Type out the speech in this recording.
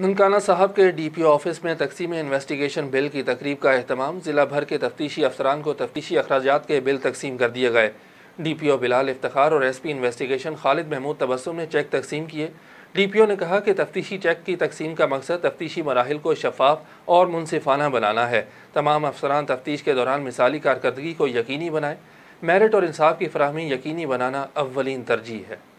ननकाना साहब के DPO office में तकसीम इन्वेस्टिगेशन बिल की तकरीब का अहतमाम ज़िला भर के तफ्तीशी अफसरान को तफ्तीशी अखराज के बिल तकसीम कर दिए गए D P O Bilal Iftar और S P investigation Khalid Mahmood Tabassum ने चेक तकसीम किए डी पी ओ ने कहा कि तफ्तीशी चेक की तकसीम का मकसद तफ्तीशी मराहल को शफाफ और मुनसिफाना बनाना है तमाम अफसरान तफ्तीश के दौरान मिसाली कारकर्दगी को यकीनी बनाए मेरिट और इंसाफ की फरहमी यकीनी बनाना अवलिन तरजीह है